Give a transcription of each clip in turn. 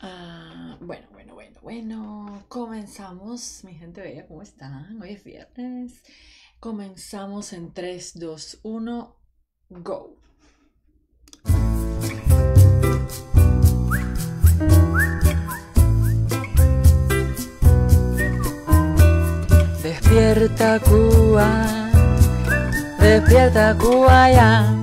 Ah, bueno, bueno, bueno, bueno. Comenzamos, mi gente bella, ¿cómo están? Hoy es viernes. Comenzamos en 3, 2, 1, go. Despierta Cuba, despierta Cuba ya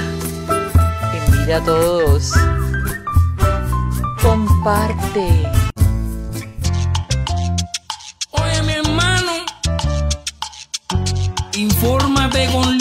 a todos. Comparte. Oye, mi hermano, infórmate con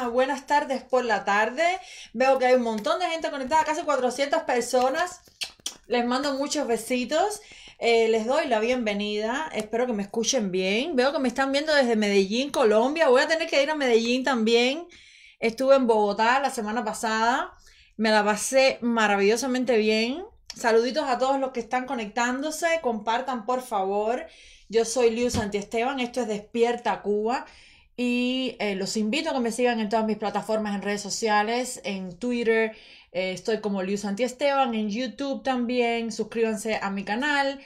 Ah, buenas, tardes por la tarde. Veo que hay un montón de gente conectada, casi 400 personas. Les mando muchos besitos. Eh, les doy la bienvenida. Espero que me escuchen bien. Veo que me están viendo desde Medellín, Colombia. Voy a tener que ir a Medellín también. Estuve en Bogotá la semana pasada. Me la pasé maravillosamente bien. Saluditos a todos los que están conectándose. Compartan, por favor. Yo soy Liu esteban Esto es Despierta Cuba. Y eh, los invito a que me sigan en todas mis plataformas en redes sociales, en Twitter, eh, estoy como Liu Esteban, en YouTube también, suscríbanse a mi canal,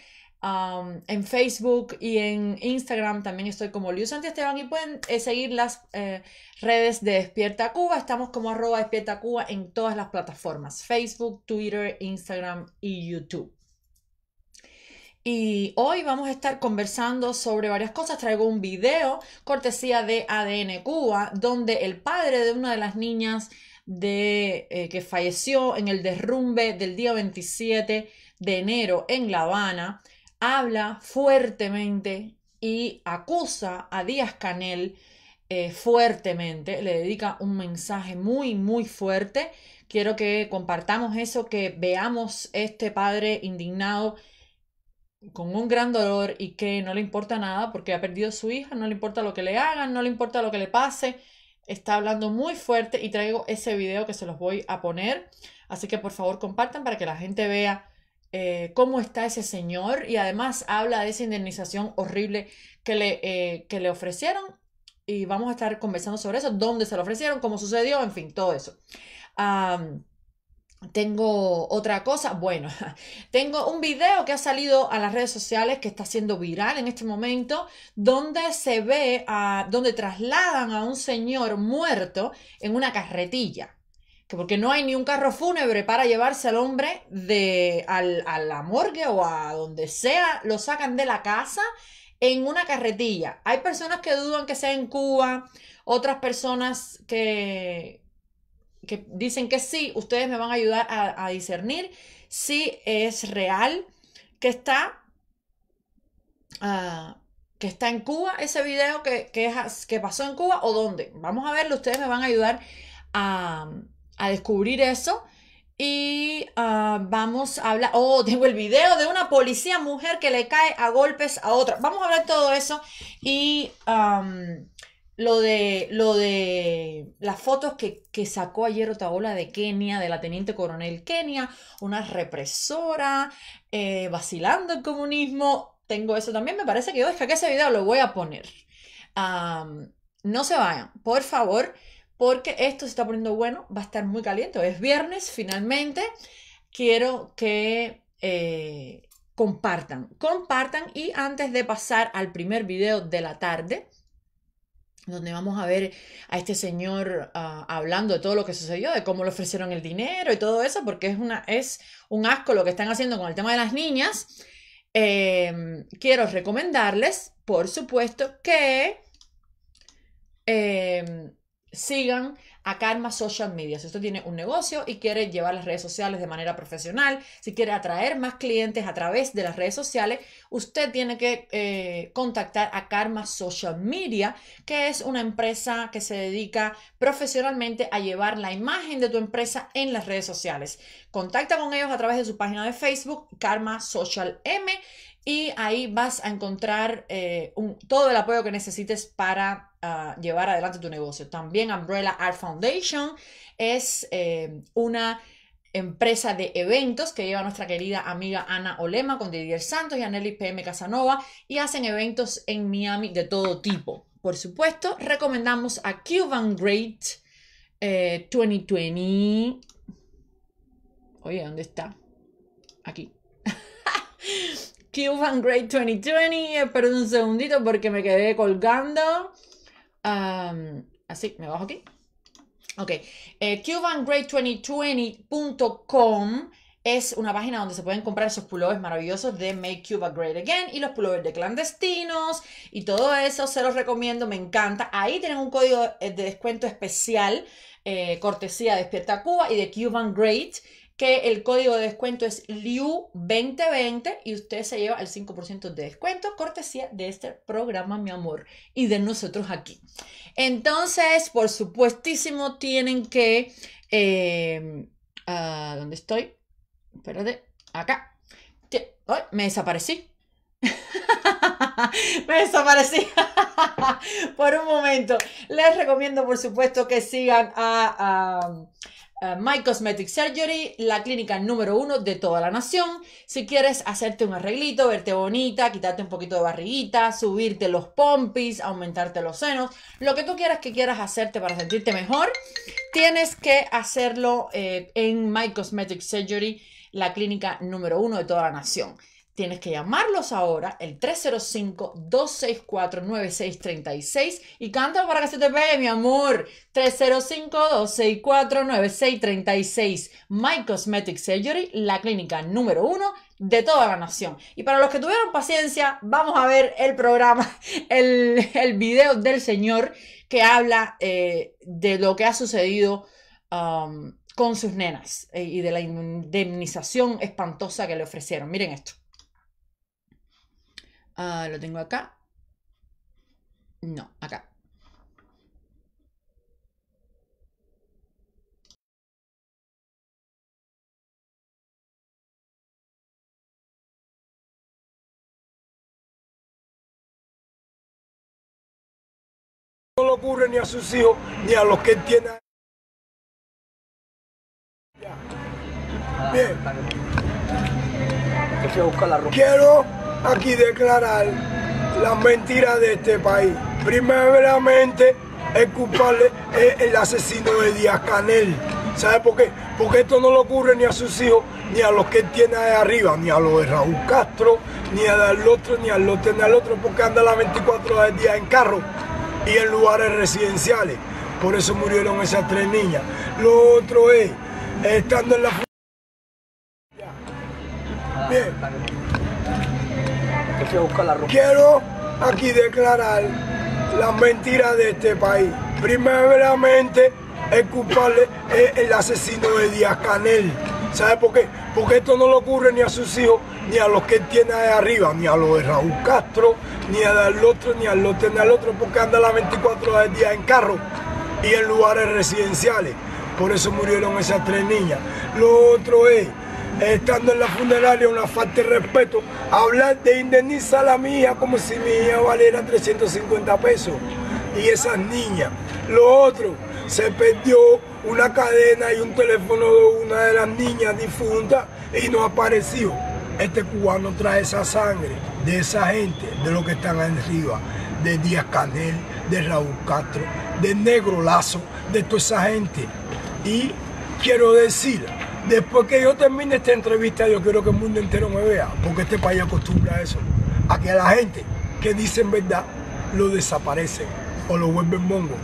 en Facebook y en Instagram también estoy como Liu Esteban. y pueden eh, seguir las redes de Despierta Cuba, estamos como arroba Despierta Cuba en todas las plataformas, Facebook, Twitter, Instagram y YouTube. Y hoy vamos a estar conversando sobre varias cosas. Traigo un video cortesía de ADN Cuba, donde el padre de una de las niñas de, eh, que falleció en el derrumbe del día 27 de enero en La Habana habla fuertemente y acusa a Díaz Canel eh, fuertemente, le dedica un mensaje muy, muy fuerte. Quiero que compartamos eso, que veamos este padre indignado con un gran dolor y que no le importa nada porque ha perdido a su hija, no le importa lo que le hagan, no le importa lo que le pase, está hablando muy fuerte y traigo ese video que se los voy a poner. Así que por favor compartan para que la gente vea eh, cómo está ese señor y además habla de esa indemnización horrible que le, eh, que le ofrecieron y vamos a estar conversando sobre eso, dónde se lo ofrecieron, cómo sucedió, en fin, todo eso. Tengo otra cosa, bueno, tengo un video que ha salido a las redes sociales que está siendo viral en este momento, donde se ve, a, donde trasladan a un señor muerto en una carretilla, que porque no hay ni un carro fúnebre para llevarse al hombre de, al, a la morgue o a donde sea, lo sacan de la casa en una carretilla. Hay personas que dudan que sea en Cuba, otras personas que, que dicen que sí, ustedes me van a ayudar a, discernir si es real que está, ah, que está en Cuba ese video que, es, que, pasó en Cuba o dónde. Vamos a verlo, ustedes me van a ayudar a, descubrir eso. Y ah, vamos a hablar, oh, tengo el video de una policía mujer que le cae a golpes a otra. Vamos a hablar todo eso y lo de, lo de las fotos que, sacó ayer Otaola de Kenia, de la teniente coronel Kenia, una represora, eh, vacilando el comunismo. Tengo eso también, me parece que yo que ese video, lo voy a poner. no se vayan, por favor, porque esto se está poniendo bueno, va a estar muy caliente. es viernes, finalmente. Quiero que eh, compartan, compartan y antes de pasar al primer video de la tarde, donde vamos a ver a este señor ah, hablando de todo lo que sucedió, de cómo le ofrecieron el dinero y todo eso, porque es, una, es un asco lo que están haciendo con el tema de las niñas. Em, quiero recomendarles, por supuesto, que em, sigan a Karma Social Media. Si usted tiene un negocio y quiere llevar las redes sociales de manera profesional, si quiere atraer más clientes a través de las redes sociales, usted tiene que eh, contactar a Karma Social Media, que es una empresa que se dedica profesionalmente a llevar la imagen de tu empresa en las redes sociales. Contacta con ellos a través de su página de Facebook, Karma Social M y ahí vas a encontrar eh, todo el apoyo que necesites para ah, llevar adelante tu negocio. También Umbrella Art Foundation es eh, una empresa de eventos que lleva nuestra querida amiga Ana Olema con Didier Santos y Anneli PM Casanova y hacen eventos en Miami de todo tipo. Por supuesto, recomendamos a Cuban Great 2020. Eh, Oye, ¿dónde está? Aquí. Cuban Great 2020. perdón un segundito porque me quedé colgando. así, me bajo aquí. Ok, eh, CubanGreat2020.com es una página donde se pueden comprar esos pullovers maravillosos de Make Cuba Great Again y los pullovers de clandestinos y todo eso se los recomiendo, me encanta. Ahí tienen un código eh, de descuento especial, eh, cortesía de Despierta Cuba y de Cuban Great que el código de descuento es LIU2020 y usted se lleva el 5% de descuento, cortesía de este programa, mi amor, y de nosotros aquí. Entonces, por supuestísimo, tienen que... Em, ah, ¿Dónde estoy? Espérate, acá. ¡Ay, me desaparecí. me desaparecí por un momento. Les recomiendo, por supuesto, que sigan a eh, My Cosmetic Surgery, la clínica número uno de toda la nación. Si quieres hacerte un arreglito, verte bonita, quitarte un poquito de barriguita, subirte los pompis, aumentarte los senos, lo que tú quieras que quieras hacerte para sentirte mejor, tienes que hacerlo eh, en My Cosmetic Surgery, la clínica número uno de toda la nación. Tienes que llamarlos ahora, el 305-264-9636. Y cántalo para que se te pegue, mi amor. 305-264-9636. My Cosmetic Surgery, la clínica número uno de toda la nación. Y para los que tuvieron paciencia, vamos a ver el programa, el, el video del señor que habla eh, de lo que ha sucedido. Um, con sus nenas eh, y de la indemnización espantosa que le ofrecieron. Miren esto. Ah, lo tengo acá. No, acá. No le ocurre ni a sus hijos ni a los que tiene. Bien. Quiero aquí declarar las mentiras de este país. Primeramente, el culpable es el asesino de Díaz Canel. ¿Sabe por qué? Porque esto no le ocurre ni a sus hijos, ni a los que él tiene ahí arriba, ni a los de Raúl Castro, ni al otro, ni al otro, ni al otro, porque anda las 24 horas del día en carro y en lugares residenciales. Por eso murieron esas tres niñas. Lo otro es, estando en la... Bien que la Quiero aquí declarar las mentiras de este país. Primeramente, el culpable es el asesino de Díaz Canel. ¿Sabe por qué? Porque esto no le ocurre ni a sus hijos, ni a los que él tiene ahí arriba, ni a los de Raúl Castro, ni al otro, ni al otro, ni al otro, porque anda las 24 horas del día en carro y en lugares residenciales. Por eso murieron esas tres niñas. Lo otro es estando en la funeraria, una falta de respeto, hablar de a la mía como si mi hija valiera 350 pesos y esas niñas. Lo otro, se perdió una cadena y un teléfono de una de las niñas difuntas y no apareció. Este cubano trae esa sangre de esa gente, de los que están arriba, de Díaz Canel, de Raúl Castro, de Negro Lazo, de toda esa gente. Y quiero decir Después que yo termine esta entrevista, yo quiero que el mundo entero me vea, porque este país acostumbra a eso, a que la gente que dicen verdad lo desaparecen o lo vuelven mongo,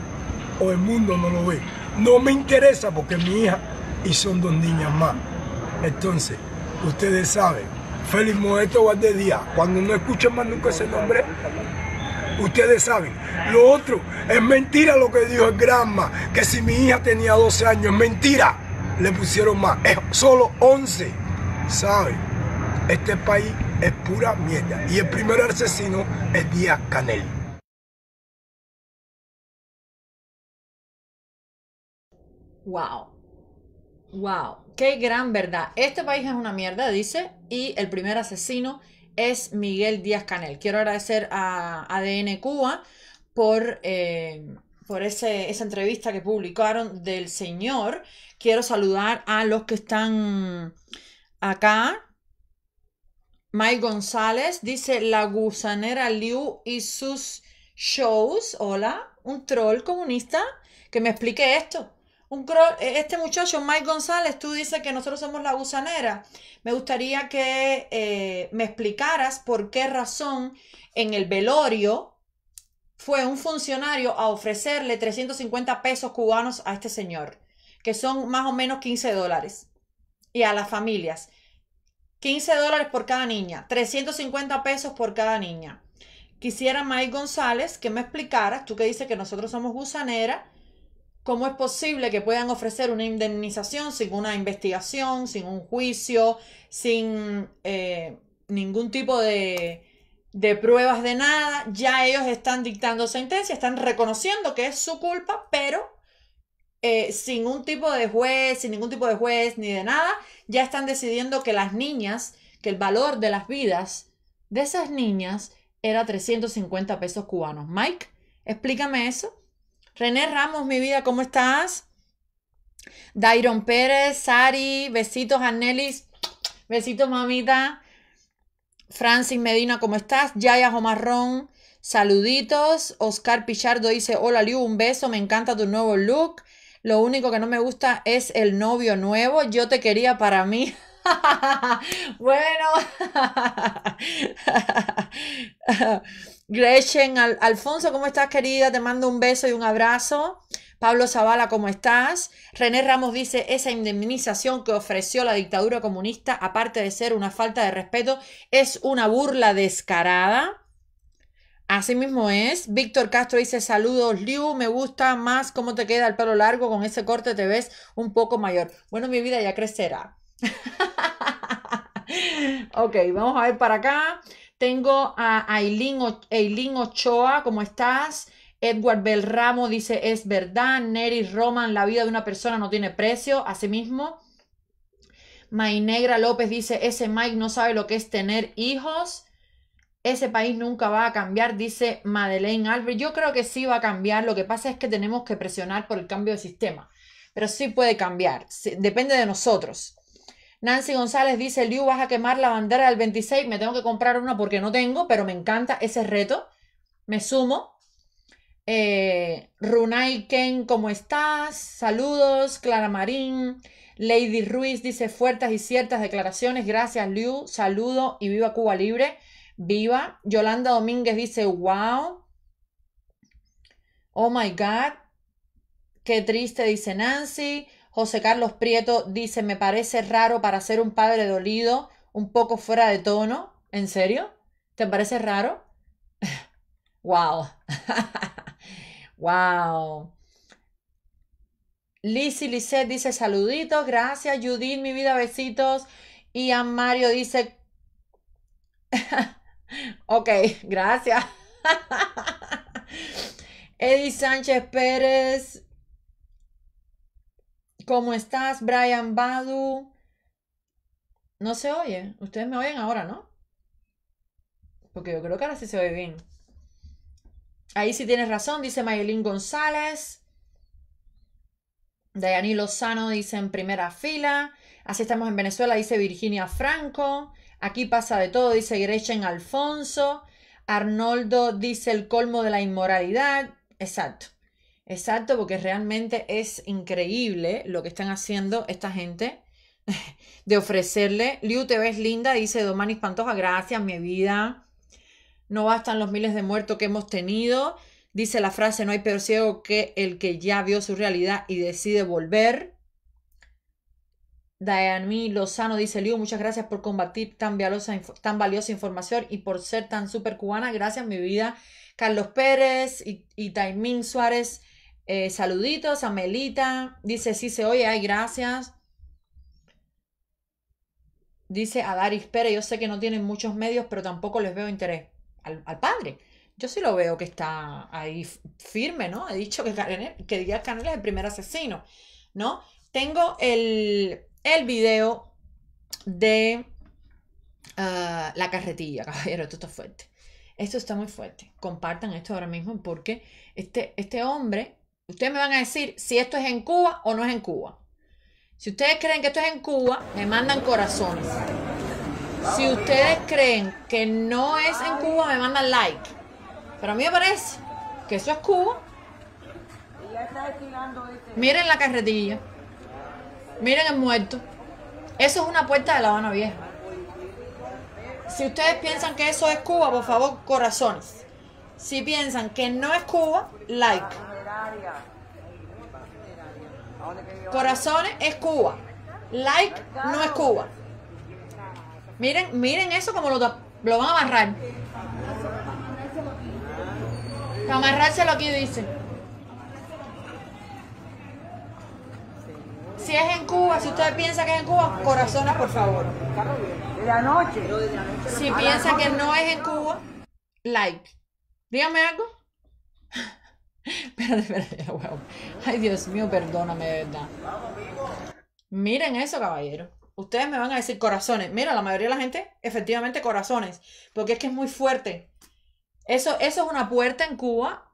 o el mundo no lo ve. No me interesa porque mi hija y son dos niñas más. Entonces, ustedes saben, Félix Moeto Guardia día. cuando no escuchen más nunca ese nombre, ustedes saben. Lo otro, es mentira lo que dijo el Granma, que si mi hija tenía 12 años, es mentira le pusieron más. Es solo 11. ¿Sabe? Este país es pura mierda. Y el primer asesino es Díaz Canel. Wow. Wow. Qué gran verdad. Este país es una mierda, dice. Y el primer asesino es Miguel Díaz Canel. Quiero agradecer a ADN Cuba por. Eh, por ese, esa entrevista que publicaron del señor. Quiero saludar a los que están acá. Mike González dice la gusanera Liu y sus shows. Hola, un troll comunista que me explique esto. Un eh, este muchacho, Mike González, tú dices que nosotros somos la gusanera. Me gustaría que eh, me explicaras por qué razón en el velorio fue un funcionario a ofrecerle 350 pesos cubanos a este señor, que son más o menos 15 dólares, y a las familias. 15 dólares por cada niña, 350 pesos por cada niña. Quisiera, Mike González, que me explicara, tú que dices que nosotros somos gusanera, cómo es posible que puedan ofrecer una indemnización sin una investigación, sin un juicio, sin eh, ningún tipo de, de pruebas de nada, ya ellos están dictando sentencia, están reconociendo que es su culpa, pero eh, sin un tipo de juez, sin ningún tipo de juez ni de nada, ya están decidiendo que las niñas, que el valor de las vidas de esas niñas era 350 pesos cubanos. Mike, explícame eso. René Ramos, mi vida, ¿cómo estás? Dairon Pérez, Sari, besitos, Nelly, besitos, mamita. Francis Medina, ¿cómo estás? Yaya Marrón, saluditos. Oscar Pichardo dice, hola Liu, un beso, me encanta tu nuevo look. Lo único que no me gusta es el novio nuevo. Yo te quería para mí. bueno. Gretchen, Alfonso, ¿cómo estás querida? Te mando un beso y un abrazo. Pablo Zavala, ¿cómo estás? René Ramos dice, esa indemnización que ofreció la dictadura comunista, aparte de ser una falta de respeto, es una burla descarada. Así mismo es. Víctor Castro dice, saludos, Liu, me gusta más cómo te queda el pelo largo, con ese corte te ves un poco mayor. Bueno, mi vida ya crecerá. ok, vamos a ver para acá. Tengo a Aileen, Ochoa, ¿cómo estás? Edward Belramo dice, es verdad, Nery Roman, la vida de una persona no tiene precio, asimismo. Maynegra López dice, ese Mike no sabe lo que es tener hijos. Ese país nunca va a cambiar, dice Madeleine Albert. Yo creo que sí va a cambiar. Lo que pasa es que tenemos que presionar por el cambio de sistema. Pero sí puede cambiar. depende de nosotros. Nancy González dice, Liu, vas a quemar la bandera del 26. Me tengo que comprar una porque no tengo, pero me encanta ese reto. Me sumo eh, Runay Ken, ¿cómo estás? Saludos, Clara Marín. Lady Ruiz dice fuertes y ciertas declaraciones. Gracias, Liu. Saludo y viva Cuba Libre. Viva. Yolanda Domínguez dice, wow. Oh my God. Qué triste, dice Nancy. José Carlos Prieto dice, me parece raro para ser un padre dolido, un poco fuera de tono. ¿En serio? ¿Te parece raro? wow. Wow. Liz y dice saluditos, gracias. Judith, mi vida, besitos. Y a Mario dice. ok, gracias. Eddie Sánchez Pérez. ¿Cómo estás, Brian Badu? No se oye. Ustedes me oyen ahora, ¿no? Porque yo creo que ahora sí se oye bien. Ahí sí tienes razón, dice Mayelín González. Dayani Lozano dice en primera fila. Así estamos en Venezuela, dice Virginia Franco. Aquí pasa de todo, dice Gretchen Alfonso. Arnoldo dice el colmo de la inmoralidad. Exacto. Exacto, porque realmente es increíble lo que están haciendo esta gente de ofrecerle. Liu, te ves linda, dice Domani Pantoja. Gracias, mi vida no bastan los miles de muertos que hemos tenido. Dice la frase, no hay peor ciego que el que ya vio su realidad y decide volver. Dayanmi Lozano dice, Liu, muchas gracias por combatir tan valiosa, información y por ser tan súper cubana. Gracias, mi vida. Carlos Pérez y, Taimín Suárez, eh, saluditos. Amelita dice, sí se oye, hay gracias. Dice Adaris Pérez, yo sé que no tienen muchos medios, pero tampoco les veo interés al, padre. Yo sí lo veo que está ahí firme, ¿no? He dicho que, que Díaz Canel es el primer asesino, ¿no? Tengo el, el video de ah, la carretilla, caballero, esto está fuerte. Esto está muy fuerte. Compartan esto ahora mismo porque este, este hombre, ustedes me van a decir si esto es en Cuba o no es en Cuba. Si ustedes creen que esto es en Cuba, me mandan corazones. Si ustedes creen que no es en Cuba, me mandan like. Pero a mí me parece que eso es Cuba. Miren la carretilla. Miren el muerto. Eso es una puerta de La Habana Vieja. Si ustedes piensan que eso es Cuba, por favor, corazones. Si piensan que no es Cuba, like. Corazones es Cuba. Like no es Cuba. Miren, miren eso como lo, lo van a amarrar. Ah. lo aquí, dice. Si es en Cuba, si ustedes piensan que es en Cuba, corazones, por favor. la noche. Si piensa que no es en Cuba, like. Dígame algo. espérate, espérate, Ay, Dios mío, perdóname, de verdad. Miren eso, caballero. Ustedes me van a decir corazones. Mira, la mayoría de la gente, efectivamente, corazones. Porque es que es muy fuerte. Eso, eso es una puerta en Cuba,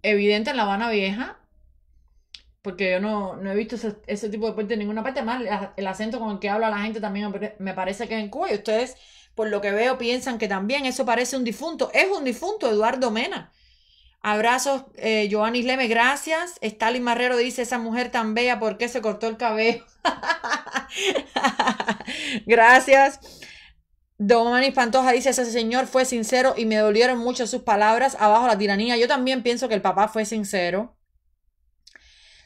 evidente en La Habana Vieja. Porque yo no, no he visto ese, tipo de puerta en ninguna parte. Más el acento con el que habla la gente también me parece que es en Cuba. Y ustedes, por lo que veo, piensan que también eso parece un difunto. Es un difunto, Eduardo Mena. Abrazos, eh, Leme, gracias. Stalin Marrero dice, esa mujer tan bella, ¿por qué se cortó el cabello? gracias. Domani Pantoja dice, ese señor fue sincero y me dolieron mucho sus palabras, abajo la tiranía. Yo también pienso que el papá fue sincero.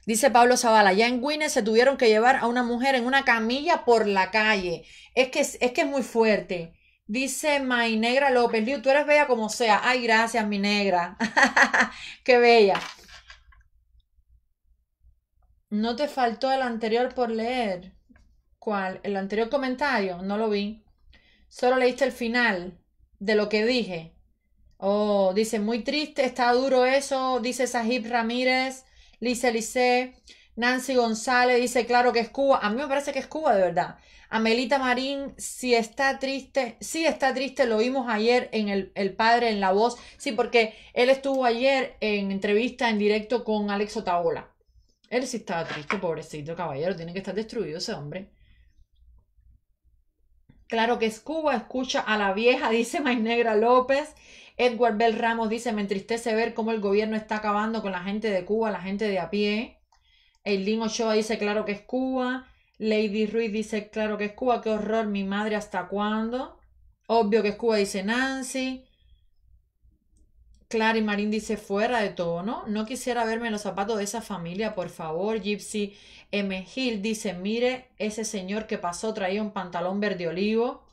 Dice Pablo Zavala, ya en Guinness se tuvieron que llevar a una mujer en una camilla por la calle. Es que es, que es muy fuerte. Dice My Negra López, Liu, tú eres bella como sea. Ay, gracias, mi negra. Qué bella. No te faltó el anterior por leer. ¿Cuál? El anterior comentario, no lo vi. Solo leíste el final de lo que dije. Oh, dice, muy triste, está duro eso, dice Sahib Ramírez, Lice Lice. Nancy González dice, claro que es Cuba. A mí me parece que es Cuba, de verdad. Amelita Marín, si está triste, sí está triste, lo vimos ayer en el, Padre en La Voz. Sí, porque él estuvo ayer en entrevista en directo con Alex Otaola. Él sí estaba triste, pobrecito caballero, tiene que estar destruido ese hombre. Claro que es Cuba, escucha a la vieja, dice Negra López. Edward Bell Ramos dice, me entristece ver cómo el gobierno está acabando con la gente de Cuba, la gente de a pie. Eileen Ochoa dice claro que es Cuba. Lady Ruiz dice claro que es Cuba. Qué horror, mi madre, ¿hasta cuándo? Obvio que es Cuba, dice Nancy. Clara y Marín dice fuera de todo, No quisiera verme en los zapatos de esa familia, por favor. Gypsy M. Hill dice, mire, ese señor que pasó traía un pantalón verde olivo.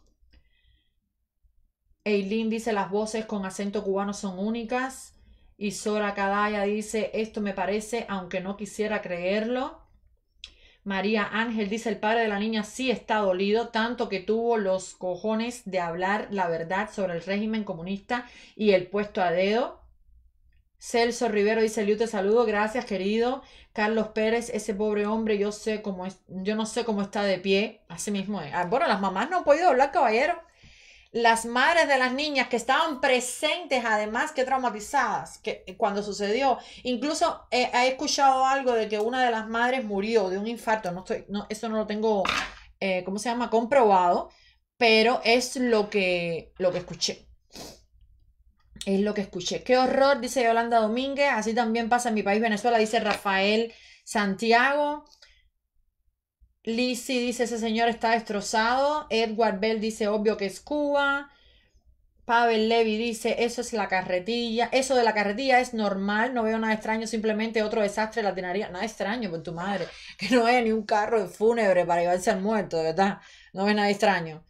Eileen dice, las voces con acento cubano son únicas. Y Sora Cadaya dice, esto me parece, aunque no quisiera creerlo. María Ángel dice, el padre de la niña sí está dolido, tanto que tuvo los cojones de hablar la verdad sobre el régimen comunista y el puesto a dedo. Celso Rivero dice, Liu, te saludo, gracias querido. Carlos Pérez, ese pobre hombre, yo sé cómo es, yo no sé cómo está de pie. Así mismo es. Ah, bueno, las mamás no han podido hablar, caballero las madres de las niñas que estaban presentes, además que traumatizadas, que eh, cuando sucedió, incluso he escuchado algo de que una de las madres murió de un infarto, no estoy, no, eso no lo tengo, eh, ¿cómo se llama? Comprobado, pero es lo que, lo que escuché. Es lo que escuché. Qué horror, dice Yolanda Domínguez. Así también pasa en mi país, Venezuela, dice Rafael Santiago. Lizzie dice, ese señor está destrozado. Edward Bell dice, obvio que es Cuba. Pavel Levy dice, eso es la carretilla, eso de la carretilla es normal, no veo nada extraño, simplemente otro desastre de Nada extraño, por tu madre, que no vea ni un carro de fúnebre para llevarse al muerto, de verdad, no veo nada extraño.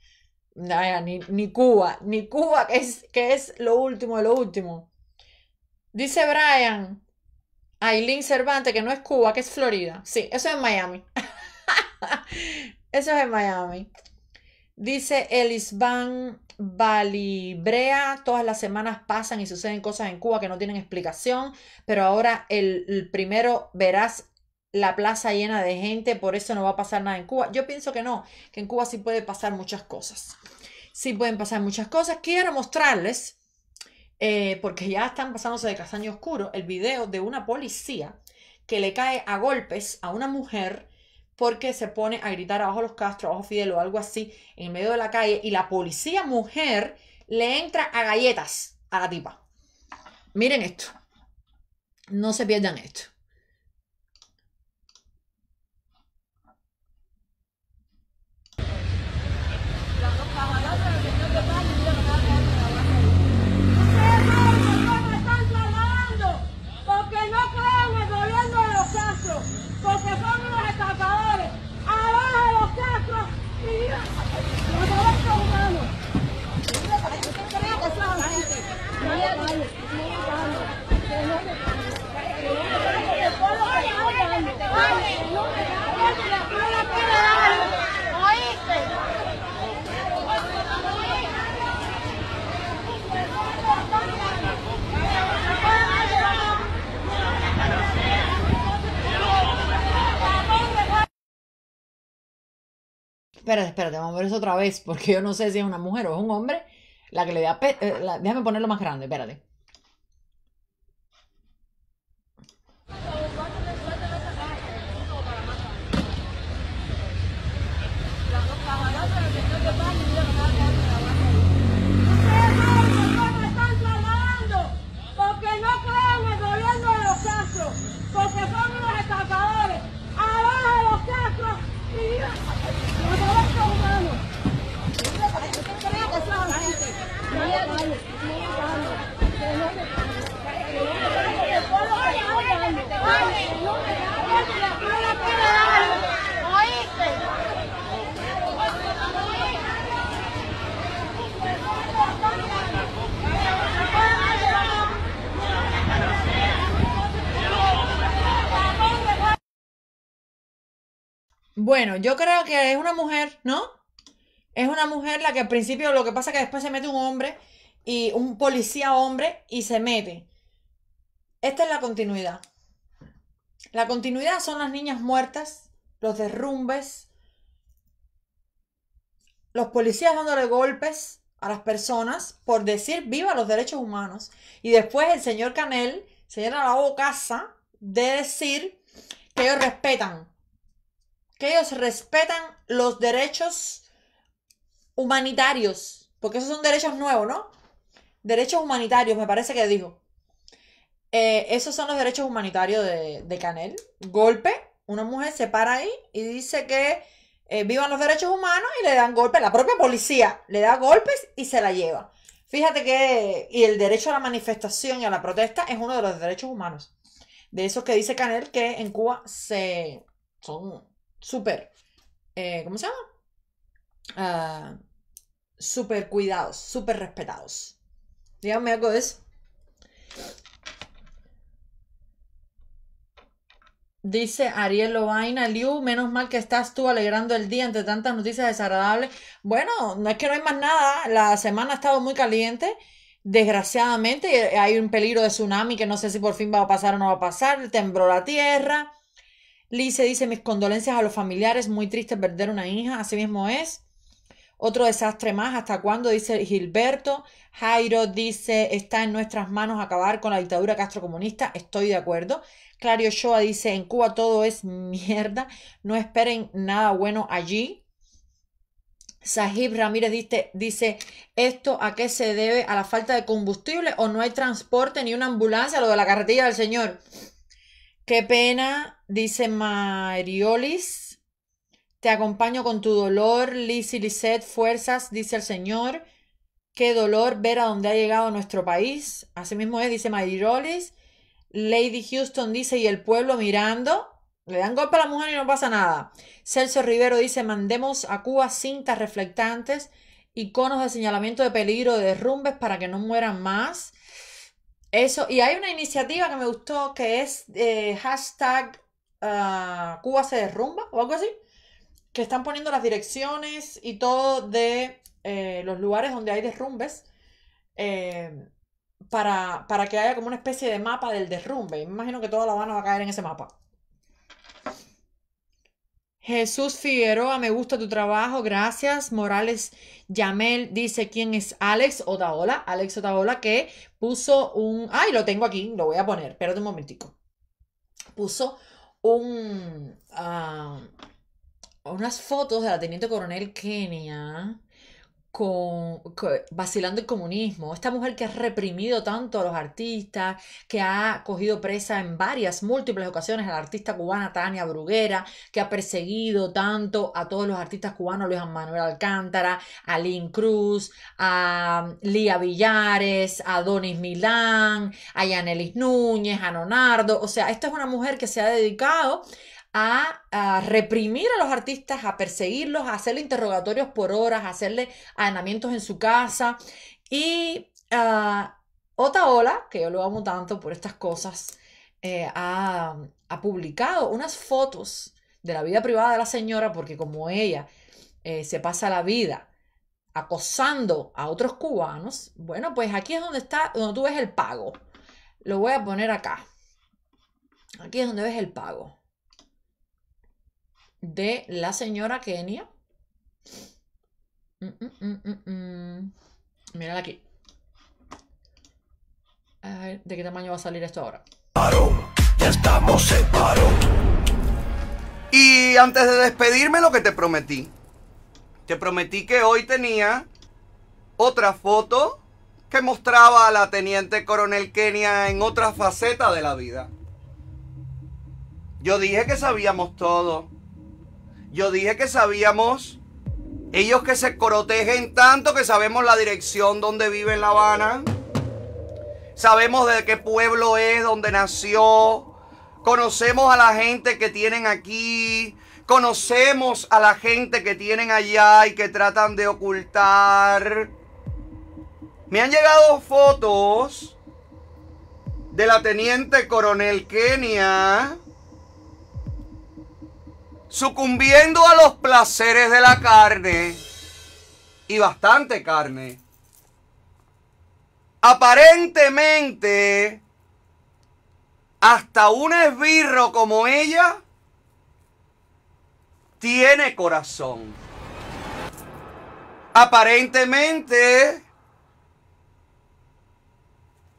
ni, Cuba, ni Cuba, que es, que es lo último de lo último. Dice Brian, Aileen Cervantes, que no es Cuba, que es Florida. Sí, eso es Miami. Eso es en Miami. Dice Elisban Valibrea, todas las semanas pasan y suceden cosas en Cuba que no tienen explicación, pero ahora el, primero verás la plaza llena de gente, por eso no va a pasar nada en Cuba. Yo pienso que no, que en Cuba sí puede pasar muchas cosas. Sí pueden pasar muchas cosas. Quiero mostrarles, eh, porque ya están pasándose de castaño oscuro, el video de una policía que le cae a golpes a una mujer porque se pone a gritar abajo los castros, abajo Fidel o algo así en medio de la calle y la policía mujer le entra a galletas a la tipa. Miren esto. No se pierdan esto. espérate, espérate, vamos a ver eso otra vez, porque yo no sé si es una mujer o es un hombre la que le da... Eh, déjame ponerlo más grande, espérate. Bueno, yo creo que es una mujer, ¿no? Es una mujer la que al principio lo que pasa es que después se mete un hombre y un policía hombre y se mete. Esta es la continuidad. La continuidad son las niñas muertas, los derrumbes, los policías dándole golpes a las personas por decir viva los derechos humanos. Y después el señor Canel se llena la boca de decir que ellos respetan que ellos respetan los derechos humanitarios, porque esos son derechos nuevos, ¿no? Derechos humanitarios, me parece que dijo. Eh, esos son los derechos humanitarios de, Canel. Golpe, una mujer se para ahí y dice que eh, vivan los derechos humanos y le dan golpe. La propia policía le da golpes y se la lleva. Fíjate que y el derecho a la manifestación y a la protesta es uno de los derechos humanos. De esos que dice Canel que en Cuba se son súper, eh, ¿cómo se llama? Ah, súper cuidados, súper respetados. Dígame algo de eso. Dice Ariel Lobaina Liu, menos mal que estás tú alegrando el día entre tantas noticias desagradables. Bueno, no es que no hay más nada, la semana ha estado muy caliente. Desgraciadamente hay un peligro de tsunami que no sé si por fin va a pasar o no va a pasar, tembló la tierra, Lice dice mis condolencias a los familiares, muy triste perder una hija, así mismo es. Otro desastre más, ¿hasta cuándo? Dice Gilberto. Jairo dice, está en nuestras manos acabar con la dictadura castrocomunista, estoy de acuerdo. Clario Shoa dice, en Cuba todo es mierda, no esperen nada bueno allí. Sahib Ramírez dice, dice, ¿esto a qué se debe? ¿A la falta de combustible o no hay transporte ni una ambulancia? Lo de la carretilla del señor. Qué pena, dice Mariolis. Te acompaño con tu dolor, Liz y Lisette, fuerzas, dice el Señor. Qué dolor ver a dónde ha llegado nuestro país. así mismo es, dice Mariolis. Lady Houston dice, y el pueblo mirando. Le dan golpe a la mujer y no pasa nada. Celso Rivero dice, mandemos a Cuba cintas reflectantes, y conos de señalamiento de peligro de derrumbes para que no mueran más. Eso, y hay una iniciativa que me gustó que es eh, hashtag ah, Cuba se derrumba o algo así, que están poniendo las direcciones y todo de eh, los lugares donde hay derrumbes eh, para, para que haya como una especie de mapa del derrumbe. Me imagino que toda La van a caer en ese mapa. Jesús Figueroa, me gusta tu trabajo, gracias. Morales Yamel dice quién es Alex Otaola. Alex Otaola que puso un... Ay, lo tengo aquí, lo voy a poner, espérate un momentico. Puso un... Ah, unas fotos de la Teniente Coronel Kenia con, vacilando el comunismo, esta mujer que ha reprimido tanto a los artistas, que ha cogido presa en varias, múltiples ocasiones a la artista cubana Tania Bruguera, que ha perseguido tanto a todos los artistas cubanos, Luis Manuel Alcántara, a Lynn Cruz, a um, Lía Villares, a Donis Milán, a Yanelis Núñez, a Nonardo. O sea, esta es una mujer que se ha dedicado a, reprimir a los artistas, a perseguirlos, a hacerle interrogatorios por horas, a hacerle allanamientos en su casa. Y ah, otra Otaola, que yo lo amo tanto por estas cosas, eh, ha, publicado unas fotos de la vida privada de la señora, porque como ella eh, se pasa la vida acosando a otros cubanos, bueno, pues aquí es donde está, donde tú ves el pago. Lo voy a poner acá. Aquí es donde ves el pago de la señora Kenia. Mm, mm, mm, Mírala aquí. A ver, ¿de qué tamaño va a salir esto ahora? ya estamos Y antes de despedirme, lo que te prometí. Te prometí que hoy tenía otra foto que mostraba a la teniente coronel Kenia en otra faceta de la vida. Yo dije que sabíamos todo. Yo dije que sabíamos. Ellos que se protegen tanto que sabemos la dirección donde vive en La Habana. Sabemos de qué pueblo es, donde nació. Conocemos a la gente que tienen aquí. Conocemos a la gente que tienen allá y que tratan de ocultar. Me han llegado fotos de la teniente coronel Kenia sucumbiendo a los placeres de la carne, y bastante carne, aparentemente hasta un esbirro como ella tiene corazón. Aparentemente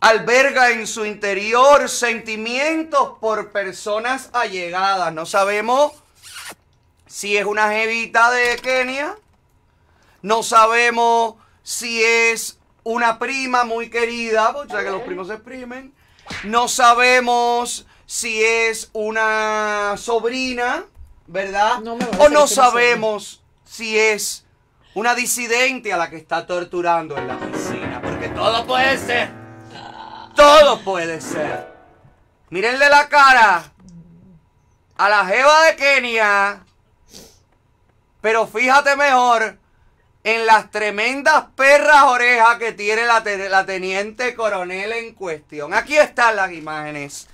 alberga en su interior sentimientos por personas allegadas. No sabemos si es una jevita de Kenia. No sabemos si es una prima muy querida, porque ya que los primos se exprimen. No sabemos si es una sobrina, ¿verdad? o no sabemos si es una disidente a la que está torturando en la oficina. porque todo puede ser. Todo puede ser. Mírenle la cara a la jeva de Kenia pero fíjate mejor en las tremendas perras orejas que tiene la, teniente coronel en cuestión. Aquí están las imágenes.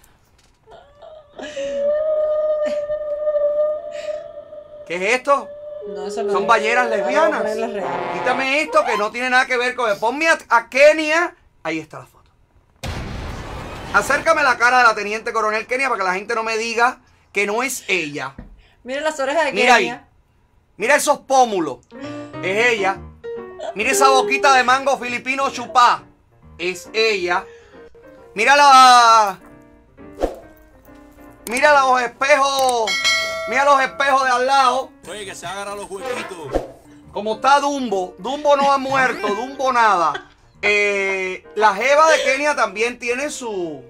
¿Qué es esto? Son balleras lesbianas. Quítame esto que no tiene nada que ver con... Ponme a, Kenia. Ahí está la foto. Acércame la cara de la teniente coronel Kenia para que la gente no me diga que no es ella. Miren las orejas de Mira Kenia. Mira esos pómulos. Es ella. Mira esa boquita de mango filipino chupá. Es ella. Mira la. Mira los espejos. Mira los espejos de al lado. Oye, que se agarra los jueguitos. Como está Dumbo. Dumbo no ha muerto. Dumbo nada. Eh, la Jeva de Kenia también tiene su.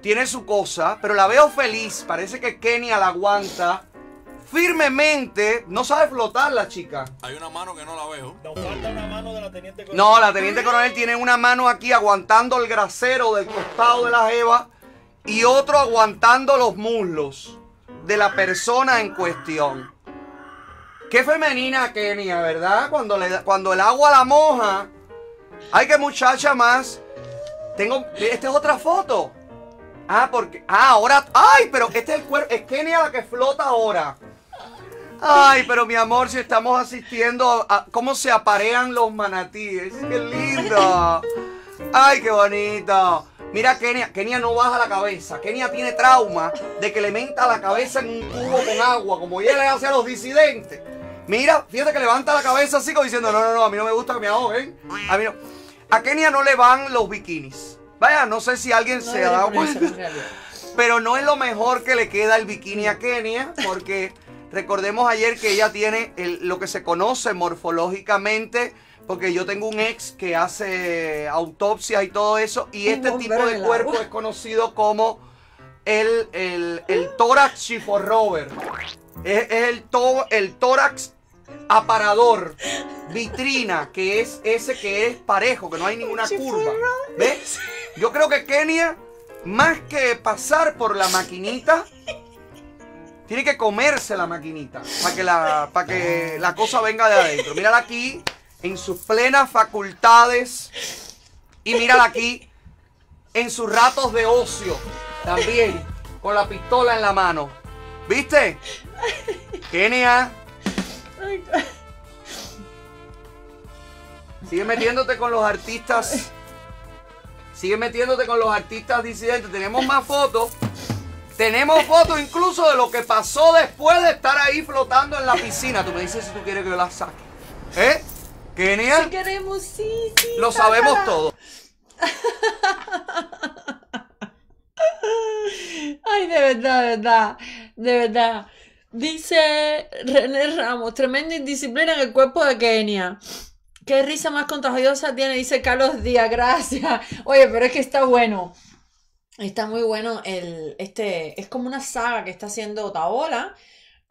Tiene su cosa. Pero la veo feliz. Parece que Kenia la aguanta firmemente. No sabe flotar la chica. Hay una mano que no la veo. Nos falta una mano de la teniente coronel. No, la teniente coronel tiene una mano aquí aguantando el grasero del costado de la jeva y otro aguantando los muslos de la persona en cuestión. Qué femenina Kenia, ¿verdad? Cuando, le, cuando el agua la moja. Ay, que muchacha más. Tengo. Esta es otra foto. Ah, porque. Ah, ahora. Ay, pero este es el cuerpo. Es Kenia la que flota ahora. Ay, pero mi amor, si estamos asistiendo a cómo se aparean los manatíes. ¡Qué lindo! ¡Ay, qué bonito! Mira, Kenia, Kenia no baja la cabeza. Kenia tiene trauma de que le menta la cabeza en un tubo con agua, como ella le hace a los disidentes. Mira, fíjate que levanta la cabeza así como diciendo, no, no, no, a mí no me gusta que me ahoguen. A mí A Kenia no le van los bikinis. Vaya, no sé si alguien se ha dado cuenta. Pero no es lo mejor que le queda el bikini a Kenia, porque... Recordemos ayer que ella tiene lo que se conoce morfológicamente, porque yo tengo un ex que hace autopsias y todo eso, y este tipo de cuerpo es conocido como el, el, tórax chiforrover. Es, el, el tórax aparador, vitrina, que es ese que es parejo, que no hay ninguna curva. ¿Ves? Yo creo que Kenia, más que pasar por la maquinita, tiene que comerse la maquinita para que la, para que la cosa venga de adentro. Mírala aquí en sus plenas facultades y mírala aquí en sus ratos de ocio también con la pistola en la mano. ¿Viste? Kenia. Sigue metiéndote con los artistas. Sigue metiéndote con los artistas disidentes. Tenemos más fotos. Tenemos fotos incluso de lo que pasó después de estar ahí flotando en la piscina. Tú me dices si tú quieres que yo las saque. ¿Eh? ¿Kenia? Sí queremos, sí, sí. Lo sabemos todo. Ay, de verdad, de verdad, de verdad. Dice René Ramos, tremenda indisciplina en el cuerpo de Kenia. Qué risa más contagiosa tiene, dice Carlos Díaz, gracias. Oye, pero es que está bueno. Está muy bueno el, este, es como una saga que está haciendo Taola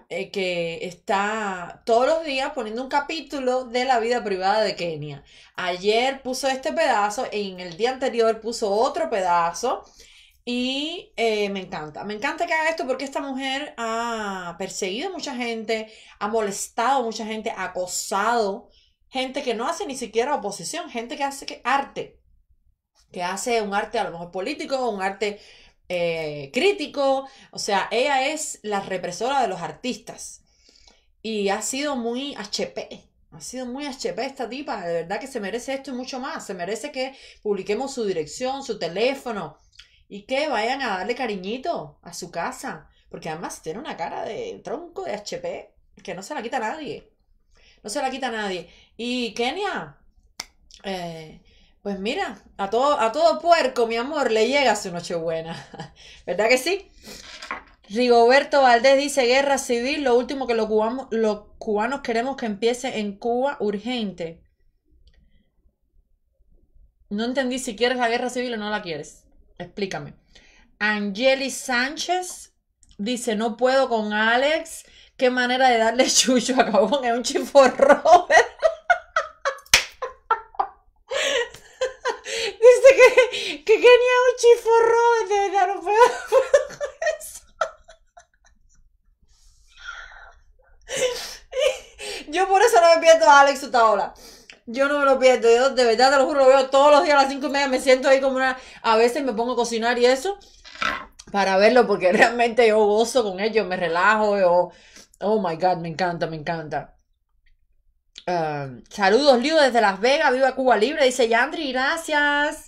eh, que está todos los días poniendo un capítulo de la vida privada de Kenia. Ayer puso este pedazo, y en el día anterior puso otro pedazo, y eh, me encanta, me encanta que haga esto porque esta mujer ha perseguido a mucha gente, ha molestado a mucha gente, ha acosado gente que no hace ni siquiera oposición, gente que hace que arte que hace un arte a lo mejor político, un arte eh, crítico, o sea, ella es la represora de los artistas y ha sido muy HP. Ha sido muy HP esta tipa, de verdad que se merece esto y mucho más. Se merece que publiquemos su dirección, su teléfono y que vayan a darle cariñito a su casa. Porque además tiene una cara de tronco de HP que no se la quita nadie. No se la quita nadie. Y Kenia, eh, pues mira, a todo, a todo puerco, mi amor, le llega su nochebuena. ¿Verdad que sí? Rigoberto Valdés dice guerra civil, lo último que los cubanos, queremos que empiece en Cuba urgente. No entendí si quieres la guerra civil o no la quieres. Explícame. Angeli Sánchez dice, no puedo con Alex. Qué manera de darle chucho a Cabón, es un chiforro. que genial, chiforro, de verdad no puedo, Yo por eso no me pierdo a Alex hora Yo no me lo pierdo, yo de verdad te lo juro, lo veo todos los días a las cinco y media, me siento ahí como una... A veces me pongo a cocinar y eso para verlo porque realmente yo gozo con ello, me relajo, Oh my God, me encanta, me encanta. saludos, Liu, desde Las Vegas, viva Cuba Libre, dice Yandri, gracias.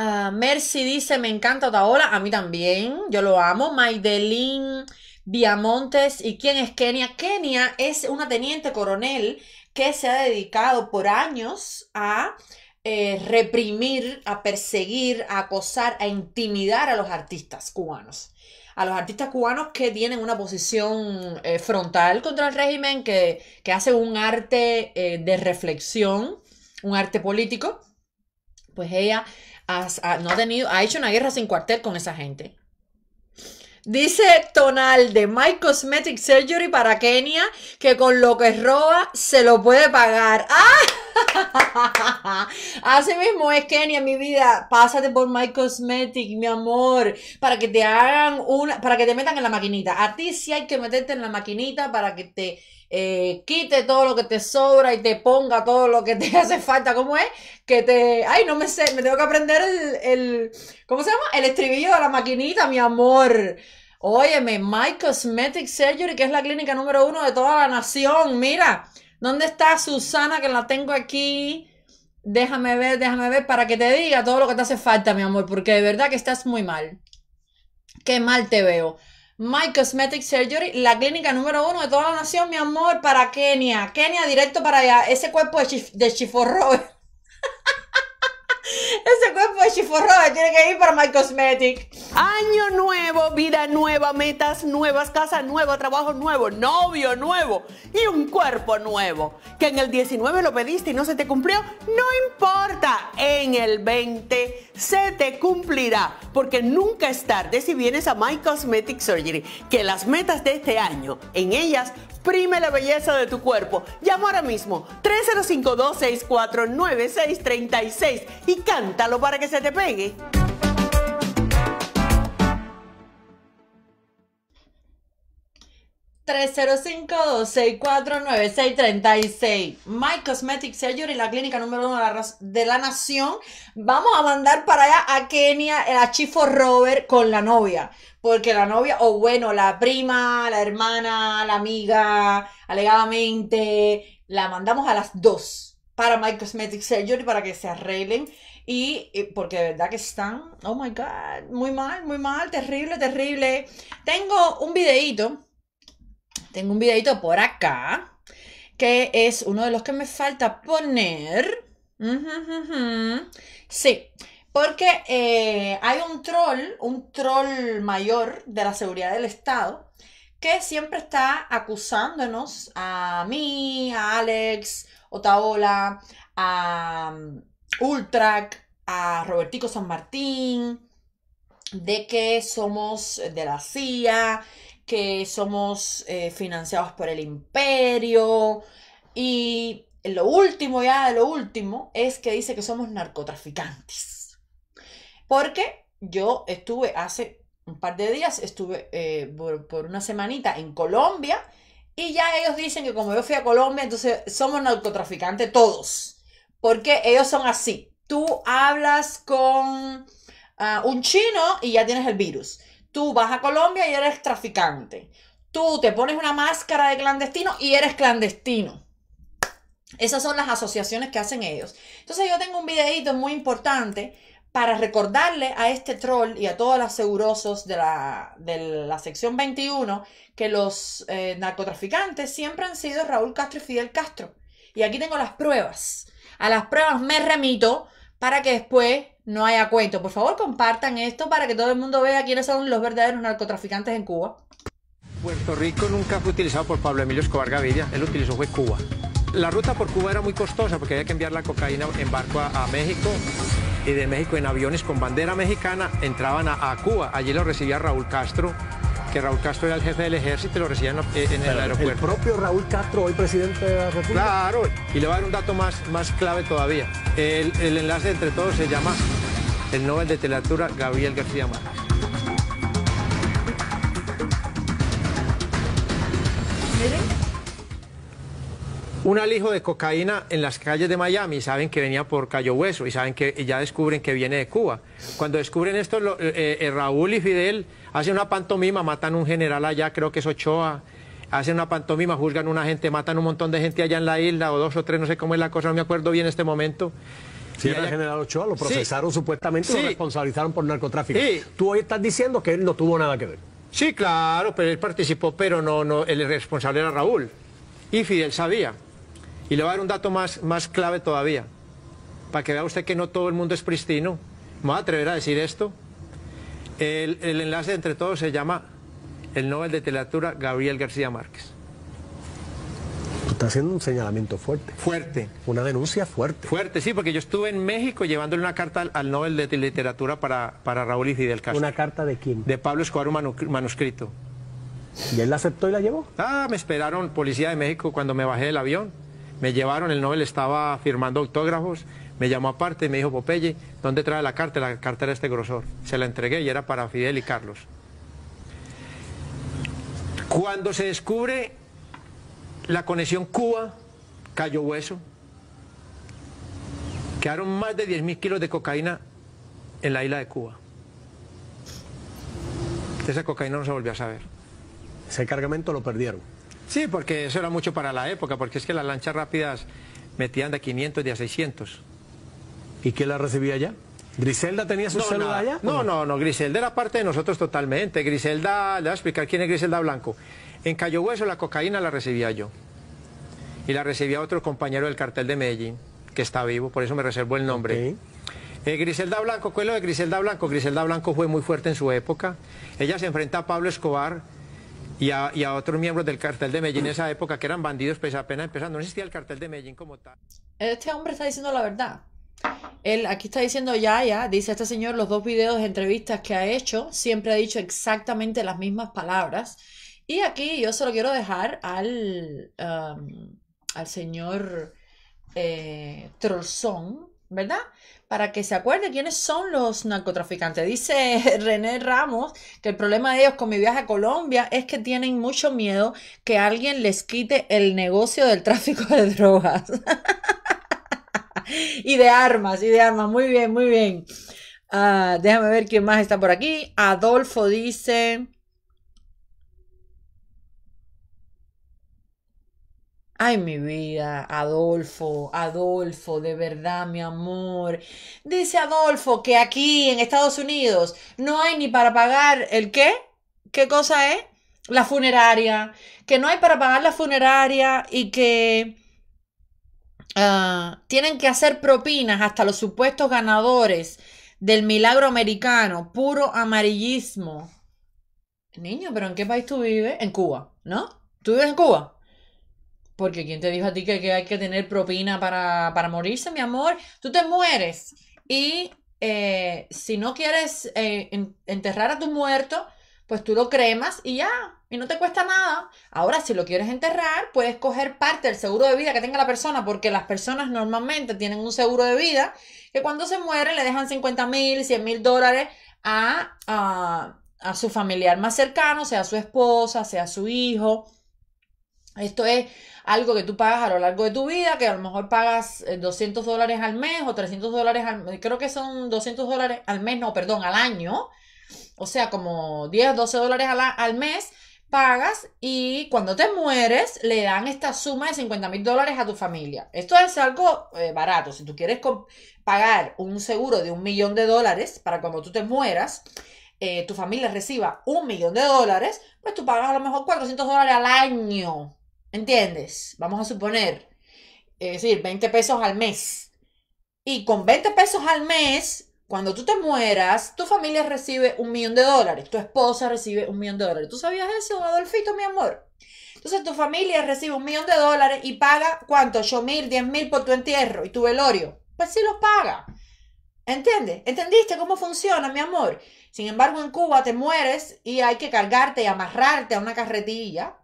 Ah, Mercy dice, me encanta taola a mí también, yo lo amo. Maidelin Diamontes. ¿y quién es Kenia? Kenia es una teniente coronel que se ha dedicado por años a eh, reprimir, a perseguir, a acosar, a intimidar a los artistas cubanos. A los artistas cubanos que tienen una posición eh, frontal contra el régimen, que, que hacen un arte eh, de reflexión, un arte político pues ella ha, hecho una guerra sin cuartel con esa gente. Dice Tonal de My Cosmetic Surgery para Kenia que con lo que roba se lo puede pagar. ¡Ah! Así mismo es Kenia, mi vida. Pásate por My Cosmetic, mi amor, para que te hagan una, para que te metan en la maquinita. A ti sí hay que meterte en la maquinita para que te eh, quite todo lo que te sobra y te ponga todo lo que te hace falta. ¿Cómo es? Que te. Ay, no me sé, me tengo que aprender el. el ¿Cómo se llama? El estribillo de la maquinita, mi amor. Óyeme, My Cosmetic Surgery, que es la clínica número uno de toda la nación. Mira, ¿dónde está Susana? Que la tengo aquí. Déjame ver, déjame ver, para que te diga todo lo que te hace falta, mi amor, porque de verdad que estás muy mal. Qué mal te veo. My Cosmetic Surgery, la clínica número uno de toda la nación, mi amor, para Kenia. Kenia, directo para allá. Ese cuerpo de, de chiforrobe. Eh. Ese cuerpo de chiforro, tiene que ir para My Cosmetic. Año nuevo, vida nueva, metas nuevas, casa nueva, trabajo nuevo, novio nuevo y un cuerpo nuevo. Que en el 19 lo pediste y no se te cumplió, no importa. En el 20 se te cumplirá. Porque nunca es tarde si vienes a My Cosmetic Surgery. Que las metas de este año en ellas exprime la belleza de tu cuerpo. Llama ahora mismo 305-264-9636 y cántalo para que se te pegue. 305 264 ...My Cosmetic Surgery... ...la clínica número uno de la, nación... ...vamos a mandar para allá a Kenia... ...el achifo Robert con la novia porque la novia, o bueno, la prima, la hermana, la amiga, alegadamente, la mandamos a las dos para My Cosmetic Surgery para que se arreglen. Y, eh, porque de verdad que están, oh my god, muy mal, muy mal, terrible, terrible. Tengo un videito, tengo un videito por acá, que es uno de los que me falta poner. Sí, porque eh, hay un troll, un troll mayor de la seguridad del Estado, que siempre está acusándonos a mí, a Alex, Otaola, a mm, Ultrac, a Robertico San Martín, de que somos de la CIA, que somos eh, financiados por el imperio. Y lo último, ya de lo último, es que dice que somos narcotraficantes. Porque yo estuve hace un par de días, estuve eh, por, una semanita en Colombia y ya ellos dicen que como yo fui a Colombia, entonces somos narcotraficantes todos, porque ellos son así. Tú hablas con ah, un chino y ya tienes el virus. Tú vas a Colombia y eres traficante. Tú te pones una máscara de clandestino y eres clandestino. Esas son las asociaciones que hacen ellos. Entonces yo tengo un videito muy importante para recordarle a este troll y a todos los segurosos de la, de la sección 21 que los eh, narcotraficantes siempre han sido Raúl Castro y Fidel Castro. Y aquí tengo las pruebas. A las pruebas me remito para que después no haya cuento. Por favor, compartan esto para que todo el mundo vea quiénes son los verdaderos narcotraficantes en Cuba. Puerto Rico nunca fue utilizado por Pablo Emilio Escobar Gaviria, él lo utilizó fue Cuba. La ruta por Cuba era muy costosa porque había que enviar la cocaína en barco a México y de México en aviones con bandera mexicana entraban a, Cuba. Allí lo recibía Raúl Castro que Raúl Castro era el jefe del ejército y lo recibían eh, en, el aeropuerto. El propio Raúl Castro, hoy presidente de la República. Claro, y le voy a dar un dato más, más clave todavía. El, enlace entre todos se llama el Nobel de Literatura Gabriel García Márquez. un alijo de cocaína en las calles de Miami, saben que venía por Cayo Hueso y saben que ya descubren que viene de Cuba. Cuando descubren esto, eh, eh, eh, Raúl y Fidel hacen una pantomima, matan un general allá, creo que es Ochoa, hacen una pantomima, juzgan a una gente, matan un montón de gente allá en la isla, o dos o tres, no sé cómo es la cosa, no me acuerdo bien en este momento. Sí, era el general Ochoa, lo procesaron supuestamente, lo responsabilizaron por narcotráfico. Tú hoy estás diciendo que él no tuvo nada que ver. Sí, claro, pero él participó, pero no, no, el responsable era Raúl. Y Fidel sabía. Y le voy a dar un dato más, más clave todavía, para que vea usted que no todo el mundo es pristino. Me voy a atrever a decir esto. El, enlace entre todos se llama el Nobel de Literatura Gabriel García Márquez. Está haciendo un señalamiento fuerte. Fuerte. Una denuncia fuerte. Fuerte, sí, porque yo estuve en México llevándole una carta al, Nobel de Literatura para, para Raúl y del Castro. ¿Una carta de quién? De Pablo Escobar, un manuscrito. ¿Y él la aceptó y la llevó? Ah, me esperaron policía de México cuando me bajé del avión. Me llevaron, el Nobel estaba firmando autógrafos, me llamó aparte y me dijo, Popeye, ¿dónde trae la carta? La carta era este grosor. Se la entregué y era para Fidel y Carlos. Cuando se descubre la conexión Cuba, cayó Hueso, quedaron más de 10.000 kilos de cocaína en la isla de Cuba. Esa cocaína no se volvió a saber. Ese cargamento lo perdieron. Sí, porque eso era mucho para la época, porque es que las lanchas rápidas metían de 500 y a 600. ¿Y qué la recibía allá? ¿Griselda tenía su no, allá? No, no, no, Griselda era parte de nosotros totalmente. Griselda, le voy a explicar quién es Griselda Blanco. En Cayo Hueso la cocaína la recibía yo. Y la recibía otro compañero del cartel de Medellín, que está vivo, por eso me reservo el nombre. Eh, Griselda Blanco, ¿cuál es lo de Griselda Blanco? Griselda Blanco fue muy fuerte en su época. Ella se enfrenta a Pablo Escobar, y a, otros miembros del cartel de Medellín en esa época que eran bandidos, pues apenas empezando. No existía el cartel de Medellín como tal. Este hombre está diciendo la verdad. Él aquí está diciendo ya, ya, dice este señor, los dos videos, de entrevistas que ha hecho, siempre ha dicho exactamente las mismas palabras. Y aquí yo solo quiero dejar al, um, al señor eh, Trolzón, ¿verdad? para que se acuerde quiénes son los narcotraficantes. Dice René Ramos que el problema de ellos con mi viaje a Colombia es que tienen mucho miedo que alguien les quite el negocio del tráfico de drogas. y de armas, y de armas. Muy bien, muy bien. Ah, déjame ver quién más está por aquí. Adolfo dice... Ay, mi vida, Adolfo, Adolfo, de verdad, mi amor. Dice Adolfo que aquí en Estados Unidos no hay ni para pagar el qué, qué cosa es, la funeraria, que no hay para pagar la funeraria y que ah, tienen que hacer propinas hasta los supuestos ganadores del milagro americano, puro amarillismo. Niño, pero ¿en qué país tú vives? En Cuba, ¿no? ¿Tú vives en Cuba? Porque ¿quién te dijo a ti que, hay que tener propina para, morirse, mi amor? Tú te mueres. Y eh, si no quieres eh, enterrar a tu muerto, pues tú lo cremas y ya, y no te cuesta nada. Ahora, si lo quieres enterrar, puedes coger parte del seguro de vida que tenga la persona, porque las personas normalmente tienen un seguro de vida que cuando se muere, le dejan 50 mil, 100 mil dólares a, a, a, su familiar más cercano, sea su esposa, sea su hijo, esto es algo que tú pagas a lo largo de tu vida, que a lo mejor pagas 200 eh, dólares al mes o 300 dólares al creo que son 200 dólares al mes, no, perdón, al año. O sea, como 10, 12 dólares al, mes pagas y cuando te mueres le dan esta suma de 50 mil dólares a tu familia. Esto es algo eh, barato. Si tú quieres pagar un seguro de un millón de dólares para cuando tú te mueras, eh, tu familia reciba un millón de dólares, pues tú pagas a lo mejor 400 dólares al año ¿Entiendes? Vamos a suponer, es eh, decir, 20 pesos al mes. Y con 20 pesos al mes, cuando tú te mueras, tu familia recibe un millón de dólares, tu esposa recibe un millón de dólares. ¿Tú sabías eso, Adolfito, mi amor? Entonces tu familia recibe un millón de dólares y paga, ¿cuánto? 8 mil, 10 mil por tu entierro y tu velorio. Pues sí los paga. ¿Entiendes? ¿Entendiste cómo funciona, mi amor? Sin embargo, en Cuba te mueres y hay que cargarte y amarrarte a una carretilla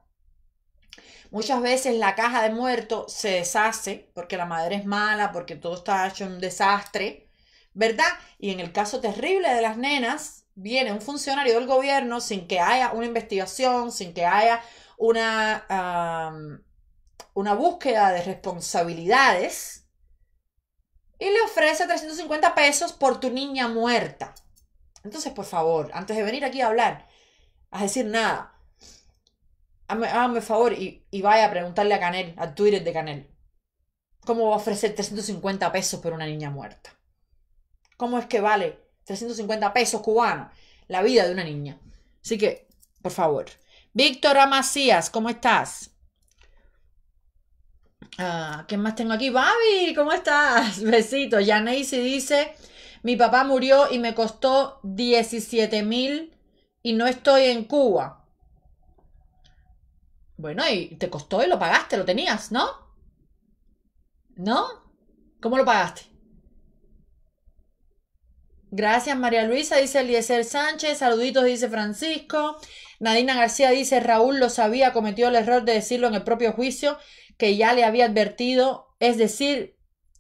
Muchas veces la caja de muertos se deshace porque la madre es mala, porque todo está hecho un desastre, ¿verdad? Y en el caso terrible de las nenas, viene un funcionario del gobierno sin que haya una investigación, sin que haya una, una búsqueda de responsabilidades y le ofrece 350 pesos por tu niña muerta. Entonces, por favor, antes de venir aquí a hablar, a decir nada, háganme favor y, vaya a preguntarle a Canel, a Twitter de Canel, ¿cómo va a ofrecer 350 pesos por una niña muerta? ¿Cómo es que vale 350 pesos cubanos la vida de una niña? Así que, por favor. Víctor Amacías, ¿cómo estás? Ah, ¿Qué más tengo aquí? Babi, ¿cómo estás? Besitos. se dice, mi papá murió y me costó 17 mil y no estoy en Cuba. Bueno, y te costó y lo pagaste, lo tenías, ¿no? ¿No? ¿Cómo lo pagaste? Gracias, María Luisa, dice Eliezer Sánchez. Saluditos, dice Francisco. Nadina García dice: Raúl lo sabía, cometió el error de decirlo en el propio juicio que ya le había advertido. Es decir,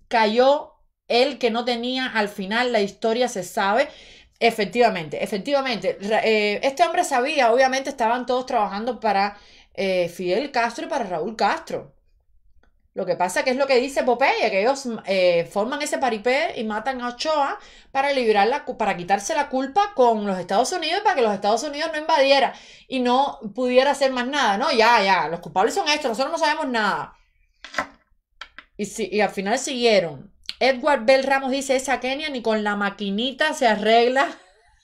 cayó él que no tenía al final. La historia se sabe. Efectivamente, efectivamente. Eh, este hombre sabía, obviamente estaban todos trabajando para eh, Fidel Castro y para Raúl Castro. Lo que pasa que es lo que dice Popeye, que ellos eh, forman ese paripé y matan a Ochoa para librarla para quitarse la culpa con los Estados Unidos para que los Estados Unidos no invadiera y no pudiera hacer más nada. No, ya, ya, los culpables son estos, nosotros no sabemos nada. Y, si, al final siguieron. Edward Bell Ramos dice, esa Kenia ni con la maquinita se arregla.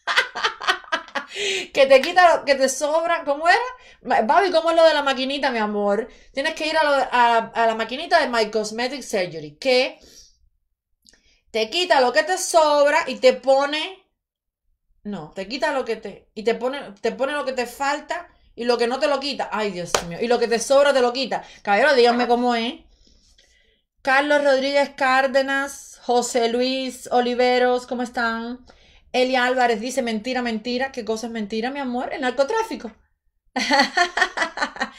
que te quita, que te sobran ¿cómo era? Babi, ¿cómo es lo de la maquinita, mi amor? Tienes que ir a, la maquinita de My Cosmetic Surgery, que te quita lo que te sobra y te pone. No, te quita lo que te. Y te pone, te pone lo que te falta y lo que no te lo quita. Ay, Dios mío. Y lo que te sobra te lo quita. Caballero, díganme cómo es. Carlos Rodríguez Cárdenas, José Luis Oliveros, ¿cómo están? Elia Álvarez dice mentira, mentira. ¿Qué cosa es mentira, mi amor? El narcotráfico.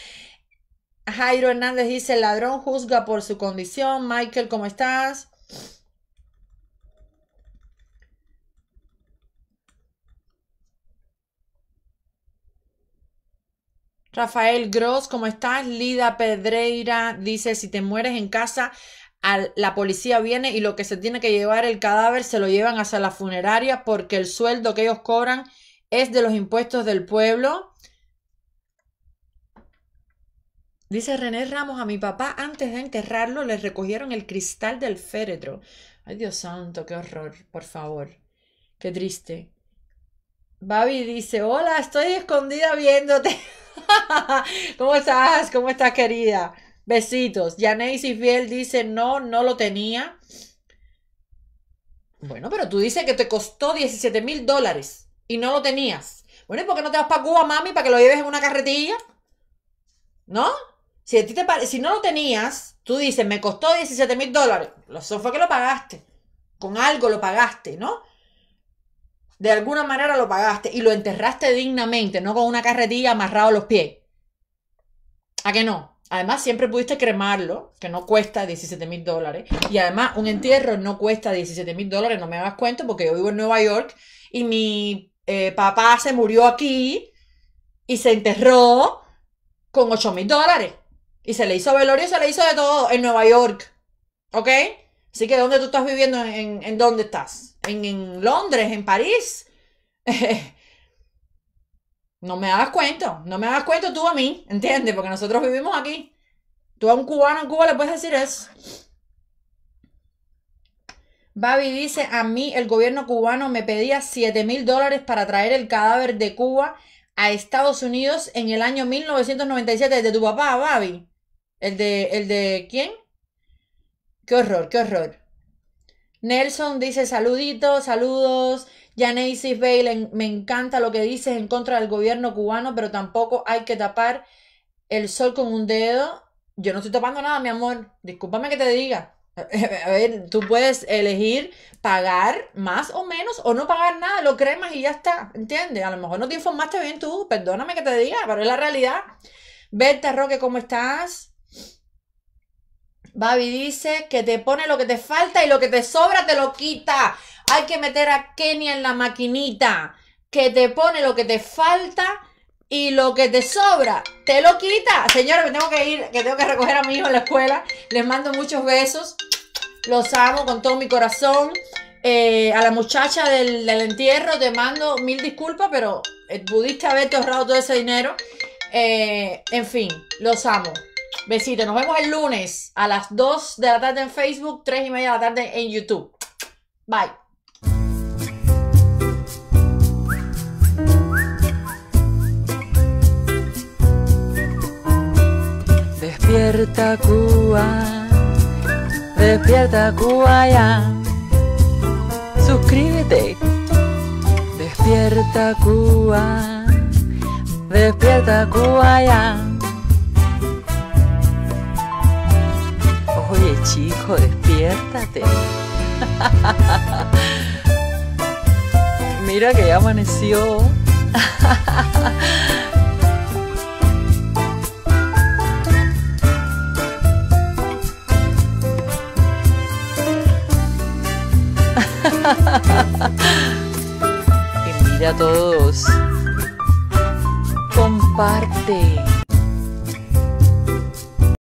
Jairo Hernández dice, el ladrón juzga por su condición. Michael, ¿cómo estás? Rafael Gross, ¿cómo estás? Lida Pedreira dice, si te mueres en casa, la policía viene y lo que se tiene que llevar el cadáver se lo llevan hasta la funeraria porque el sueldo que ellos cobran es de los impuestos del pueblo. Dice René Ramos, a mi papá antes de enterrarlo le recogieron el cristal del féretro. Ay, Dios santo, qué horror, por favor. Qué triste. Babi dice, hola, estoy escondida viéndote. ¿Cómo estás? ¿Cómo estás, querida? Besitos. y Fiel dice, no, no lo tenía. Bueno, pero tú dices que te costó 17 mil dólares y no lo tenías. Bueno, ¿y por qué no te vas para Cuba, mami, para que lo lleves en una carretilla? ¿No? Si, ti te si no lo tenías, tú dices, me costó 17 mil dólares. Eso fue que lo pagaste. Con algo lo pagaste, ¿no? De alguna manera lo pagaste y lo enterraste dignamente, no con una carretilla amarrado a los pies. ¿A qué no? Además, siempre pudiste cremarlo, que no cuesta 17 mil dólares. Y además, un entierro no cuesta 17 mil dólares, no me hagas cuenta porque yo vivo en Nueva York y mi eh, papá se murió aquí y se enterró con 8 mil dólares. Y se le hizo velorio, se le hizo de todo en Nueva York. ¿Ok? Así que ¿dónde tú estás viviendo? ¿En, dónde estás? ¿En, Londres? ¿En París? no me das cuenta, No me das cuenta tú a mí. ¿Entiendes? Porque nosotros vivimos aquí. Tú a un cubano en Cuba le puedes decir eso. Babi dice, a mí el gobierno cubano me pedía 7 mil dólares para traer el cadáver de Cuba a Estados Unidos en el año 1997 de tu papá, Babi. ¿El de, el de quién? Qué horror, qué horror. Nelson dice saluditos, saludos. Janesis Bale, me encanta lo que dices en contra del gobierno cubano, pero tampoco hay que tapar el sol con un dedo. Yo no estoy tapando nada, mi amor. Discúlpame que te diga. A ver, tú puedes elegir pagar más o menos o no pagar nada, lo cremas y ya está, ¿entiendes? A lo mejor no te informaste bien tú, perdóname que te diga, pero es la realidad. Berta Roque, ¿cómo estás? Babi dice que te pone lo que te falta y lo que te sobra te lo quita. Hay que meter a Kenny en la maquinita. Que te pone lo que te falta y lo que te sobra te lo quita. Señores, me tengo que ir, que tengo que recoger a mi hijo en la escuela. Les mando muchos besos. Los amo con todo mi corazón. Eh, a la muchacha del, entierro te mando mil disculpas, pero eh, pudiste haberte ahorrado todo ese dinero. Eh, en fin, los amo. Besitos. Nos vemos el lunes a las 2 de la tarde en Facebook, 3 y media de la tarde en YouTube. Bye. Despierta Cuba, despierta Cuba Suscríbete. Despierta Cuba, despierta Cuba ya. chico, despiértate. Mira que ya amaneció. y mira a todos. Comparte.